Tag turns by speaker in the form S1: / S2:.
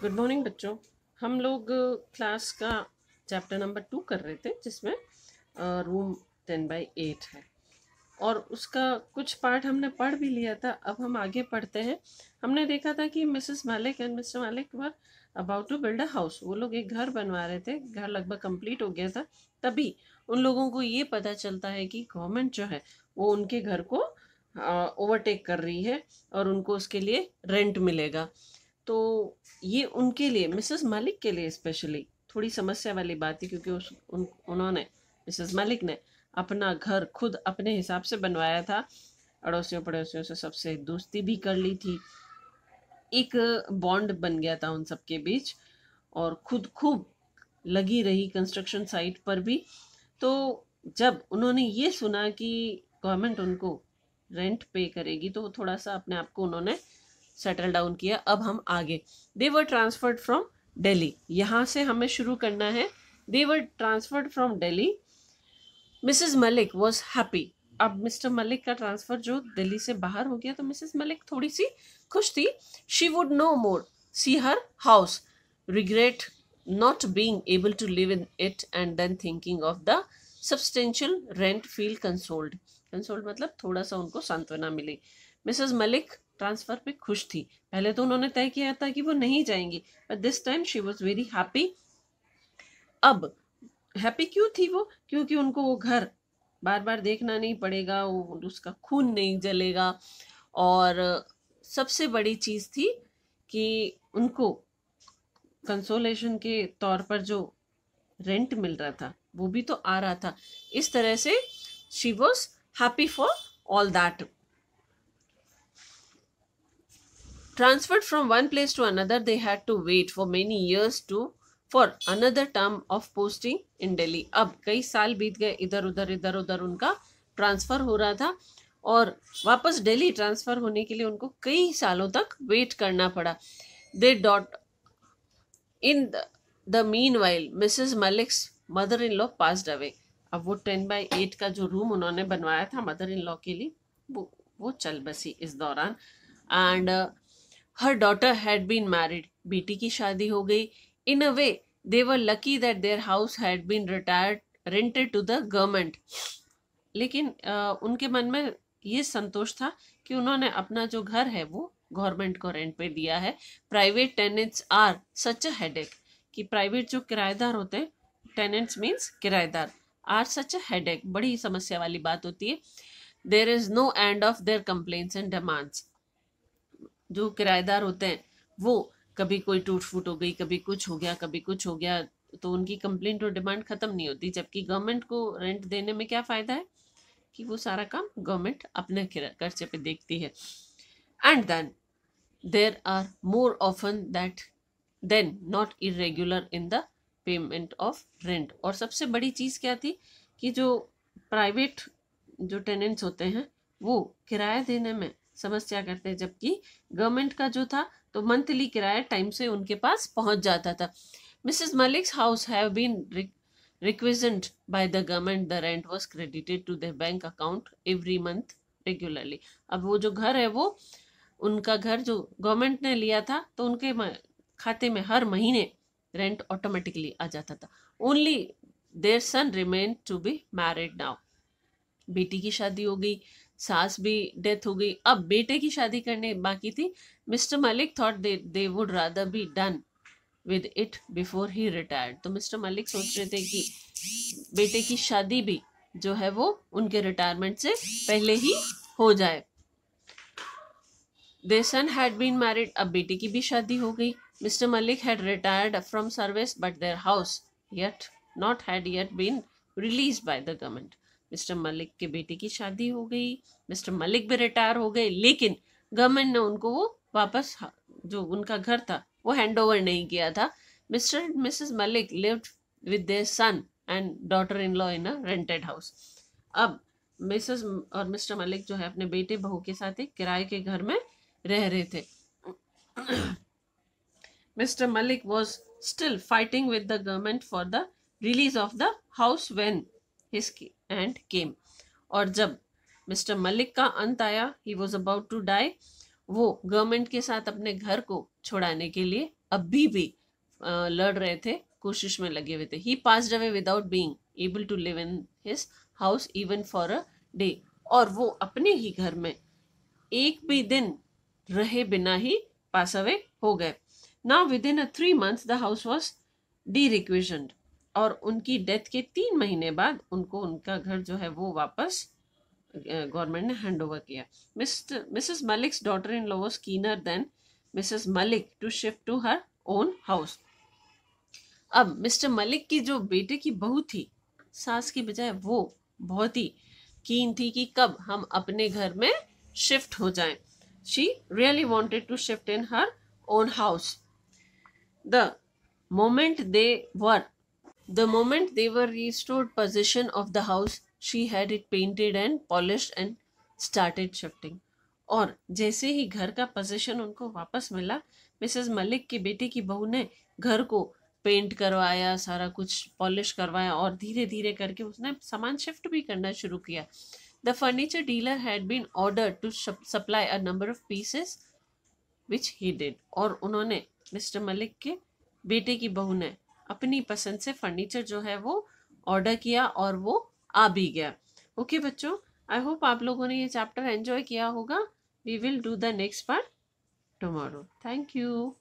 S1: Good morning बच्चों हम लोग क्लास का चैप्टर नंबर टू कर रहे थे जिसमें रूम टेन बाई एट है और उसका कुछ पार्ट हमने पढ़ भी लिया था अब हम आगे पढ़ते हैं हमने देखा था कि मिसेस मालिक and Mr Malik were about to build a house वो लोग एक घर बनवा रहे थे घर लगभग कंप्लीट हो गया था तभी उन लोगों को ये पता चलता है कि गवर्नमेंट जो है वो उनके घर को ओवरटेक कर रही है और उनको उसके लिए रेंट मिलेगा तो ये उनके लिए मिसेस मलिक के लिए स्पेशली थोड़ी समस्या वाली बात थी क्योंकि उस उन उन्होंने मिसेस मलिक ने अपना घर खुद अपने हिसाब से बनवाया था अड़ोसियों पड़ोसियों से सबसे दोस्ती भी कर ली थी एक बॉन्ड बन गया था उन सबके बीच और खुद खूब लगी रही कंस्ट्रक्शन साइट पर भी तो जब उन्होंने ये सुना कि गवर्नमेंट उनको रेंट पे करेगी तो थोड़ा सा अपने आप को उन्होंने सेटल डाउन किया अब हम आगे देवर ट्रांसफर्ड फ्रॉम डेली यहाँ से हमें शुरू करना है they were transferred from Delhi Mrs Malik was happy अब मिस्टर मलिक का ट्रांसफ़र जो दिल्ली से बाहर हो गया तो मिसेस मलिक थोड़ी सी खुश थी she would no more see her house regret not being able to live in it and then thinking of the substantial rent feel consoled consoled मतलब थोड़ा सा उनको सांत्वना मिली मिसेस मलिक ट्रांसफर पे खुश थी पहले तो उन्होंने तय किया था कि वो नहीं जाएंगी but this time she was very happy अब हैप्पी क्यों थी वो क्योंकि उनको वो घर बार बार देखना नहीं पड़ेगा वो उसका खून नहीं जलेगा और सबसे बड़ी चीज़ थी कि उनको कंसोलेशन के तौर पर जो रेंट मिल रहा था वो भी तो आ रहा था इस तरह से she was happy for all that Transferred from one place to another they had to wait for many years to for another term of posting in Delhi अब कई साल बीत गए इधर उधर इधर उधर उनका ट्रांसफ़र हो रहा था और वापस डेली ट्रांसफ़र होने के लिए उनको कई सालों तक वेट करना पड़ा they thought in the meanwhile Mrs Malik's mother in law passed away अब वो टेन बाई एट का जो रूम उन्होंने बनवाया था मदर इन लॉ के लिए वो वो चल बसी इस दौरान and her daughter had been married बेटी की शादी हो गई in a way they were lucky that their house had been retired rented to the government लेकिन आ, उनके मन में ये संतोष था कि उन्होंने अपना जो घर है वो गवर्नमेंट को रेंट पे दिया है private tenants are such a headache कि प्राइवेट जो किराएदार होते हैं टेनेंट्स मीन्स किराएदार आर सच अ हेडेक बड़ी समस्या वाली बात होती है there is no end of their complaints and demands जो किराएदार होते हैं वो कभी कोई टूट फूट हो गई कभी कुछ हो गया कभी कुछ हो गया तो उनकी कंप्लेंट और डिमांड ख़त्म नहीं होती जबकि गवर्नमेंट को रेंट देने में क्या फ़ायदा है कि वो सारा काम गवर्नमेंट अपने खर्चे पे देखती है and then there are more often that then not irregular in the payment of rent और सबसे बड़ी चीज़ क्या थी कि जो प्राइवेट जो टेनेंट्स होते हैं वो किराया देने में समस्या करते हैं जबकि गवर्नमेंट का जो था तो मंथली किराया टाइम से उनके पास पहुंच जाता था Mrs Malik's house have been requisitioned by the government the rent was credited to their bank account every month regularly अब वो जो घर है वो उनका घर जो गवर्नमेंट ने लिया था तो उनके खाते में हर महीने रेंट ऑटोमेटिकली आ जाता था only their son remain to be married now बेटी की शादी हो गई सास भी डेथ हो गई अब बेटे की शादी करने बाकी थी Mr Malik thought they they would rather be done with it before he retired तो मिस्टर मलिक सोच रहे थे कि बेटे की शादी भी जो है वो उनके रिटायरमेंट से पहले ही हो जाए the son had been married अब बेटे की भी शादी हो गई Mr Malik had retired from service but their house yet not had yet been release by the government Mr Malik के बेटे की शादी हो गई मिस्टर मलिक भी रिटायर हो गए लेकिन गवर्नमेंट ने उनको वो वापस जो उनका घर था वो हैंड ओवर नहीं किया था Mr and Mrs Malik lived with their son and daughter in law in a rented house अब मिसेस और मिस्टर मलिक जो है अपने बेटे बहू के साथ एक किराए के घर में रह रहे थे Mr Malik was still fighting with the government for the release of the house when his end came और जब मिस्टर मलिक का अंत आया he was about to die वो गवर्नमेंट के साथ अपने घर को छोड़ाने के लिए अभी भी लड़ रहे थे कोशिश में लगे हुए थे he pass away without being able to live in his house even for a day और वो अपने ही घर में एक भी दिन रहे बिना ही पास अवे हो गए ना within a three month the house was derequisitioned और उनकी डेथ के तीन महीने बाद उनको उनका घर जो है वो वापस गवर्नमेंट ने हैंड ओवर किया Mr Mrs Malik's daughter in law was keener than Mrs Malik to shift to her own house अब मिस्टर मलिक की जो बेटे की बहू थी सास की बजाय वो बहुत ही कीन थी कि कब हम अपने घर में शिफ्ट हो जाएं। She really wanted to shift in her own house the moment they were The moment they were restored possession of the house, she had it painted and polished and started shifting. और जैसे ही घर का position उनको वापस मिला Mrs Malik की बेटी की बहू ने घर को पेंट करवाया सारा कुछ पॉलिश करवाया और धीरे धीरे करके उसने सामान शिफ्ट भी करना शुरू किया the furniture dealer had been order to supply a number of pieces which he did और उन्होंने मिस्टर मलिक के बेटे की बहू ने अपनी पसंद से फर्नीचर जो है वो ऑर्डर किया और वो आ भी गया ओके okay, बच्चों आई होप आप लोगों ने ये चैप्टर एंजॉय किया होगा we will do the next part tomorrow thank you